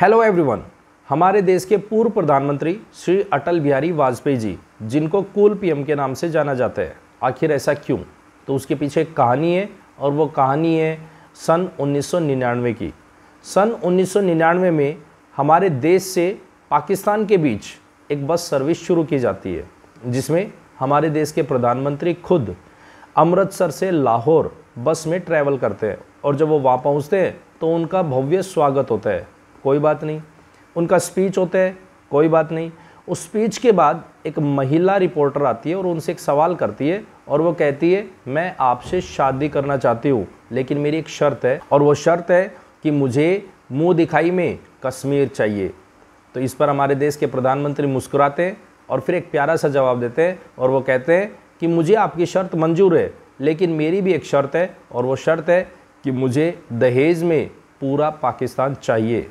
hello everyone हमारे देश के पूर्व प्रधानमंत्री श्री अटल बिहारी वाजपेयी जी जिनको कूल पीएम के नाम से जाना जाता है आखिर ऐसा क्यों तो उसके पीछे कहानी है और वो कहानी है सन 1999 की सन 1999 में हमारे देश से पाकिस्तान के बीच एक बस सर्विस शुरू की जाती है जिसमें हमारे देश के प्रधानमंत्री खुद अमृतसर से लाहौर बस में ट्रैवल करते हैं और जब वो वहाँ पहुँचते हैं तो उनका भव्य स्वागत होता है कोई बात नहीं उनका स्पीच होता है कोई बात नहीं उस स्पीच के बाद एक महिला रिपोर्टर आती है और उनसे एक सवाल करती है और वो कहती है मैं आपसे शादी करना चाहती हूँ लेकिन मेरी एक शर्त है और वो शर्त है कि मुझे मुंह दिखाई में कश्मीर चाहिए तो इस पर हमारे देश के प्रधानमंत्री मुस्कुराते हैं और फिर एक प्यारा सा जवाब देते हैं और वो कहते हैं कि मुझे आपकी शर्त मंजूर है लेकिन मेरी भी एक शर्त है और वो शर्त है कि मुझे दहेज में पूरा पाकिस्तान चाहिए